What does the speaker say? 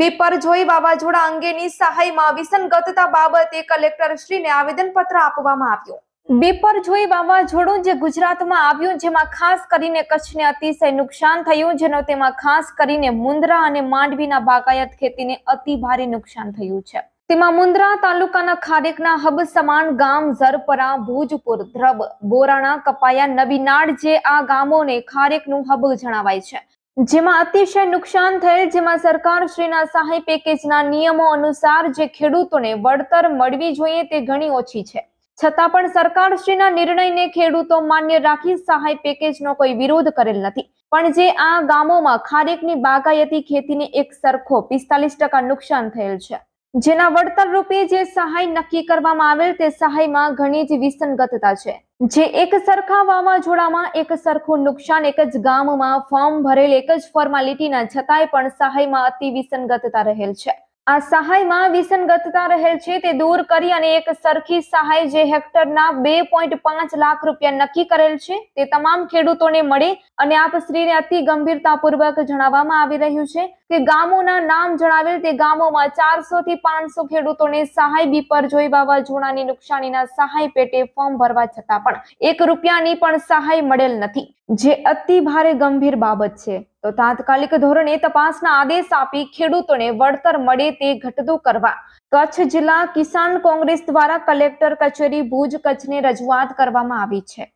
બીપરજોઈ વાવાઝોડા અંગેની સહાયમાં વિસંગતતા બાબતે કલેક્ટરશ્રીને આવેદનપત્ર આપવામાં આવ્યું બીપરજોઈ વાવાઝોડું જે ગુજરાતમાં આવ્યું જેમાં ખાસ કરીને કચ્છને અતિશય નુકસાન થયું જેનો તેમાં ખાસ કરીને મુન્દ્રા અને માંડવીના બાગાયત ખેતીને અતિ ભારે નુકસાન થયું છે તેમાં મુન્દ્રા તાલુકાના ખારેકના હબ સમાન ગામ ઝરપરા ભુજપુર ધ્રબ બોરાણા કપાયા નવીનાડ જે આ ગામોને ખારેકનું હબ જણાવાય છે જેમાં અતિશય નુકસાન થયેલ જેમાં સરકારશ્રીના સહાય પેકેજના નિયમો અનુસાર જે ખેડૂતોને વળતર મળવી જોઈએ તે ઘણી ઓછી છે છતાં પણ સરકારશ્રીના નિર્ણયને ખેડૂતો માન્ય રાખી સહાય પેકેજનો કોઈ વિરોધ કરેલ નથી પણ જે આ ગામોમાં ખારેકની બાગાયતી ખેતીને એક સરખો પિસ્તાલીસ ટકા નુકસાન થયેલ છે જેના વળતર રૂપે જે સહાય નક્કી કરવામાં આવેલ તે સહાયમાં ઘણી જ વિસંગતતા છે જે એક સરખા વાવાઝોડામાં એક સરખું નુકસાન એક જ ગામમાં ફોર્મ ભરેલ એક જ ફોર્માલિટીના છતાંય પણ સહાયમાં અતિ વિસંગતતા રહેલ છે આ સહાયમાં વિસંગતતા રહેલ છે તે દૂર કરી અને એક સરખી સહાય જે હેક્ટરના બે પોઈન્ટ પાંચ લાખ રૂપિયા નક્કી કરેલ છે તે તમામ ખેડૂતોને મળે અને આપશ્રીને અતિ ગંભીરતાપૂર્વક જણાવવામાં આવી રહ્યું છે તે ગામોના નામ જણાવેલ તે ગામોમાં ચારસો થી પાંચસો ખેડૂતોને સહાય બીપર જોઈ વાવાઝોડાની નુકસાનીના સહાય પેટે ફોર્મ ભરવા છતાં પણ એક રૂપિયાની પણ સહાય મળેલ નથી જે અતિ ભારે ગંભીર બાબત છે તો તાત્કાલિક ધોરણે તપાસના આદેશ આપી ખેડૂતોને વળતર મળે તે ઘટતું કરવા કચ્છ જિલ્લા કિસાન કોંગ્રેસ દ્વારા કલેક્ટર કચેરી ભુજ કચ્છને રજૂઆત કરવામાં આવી છે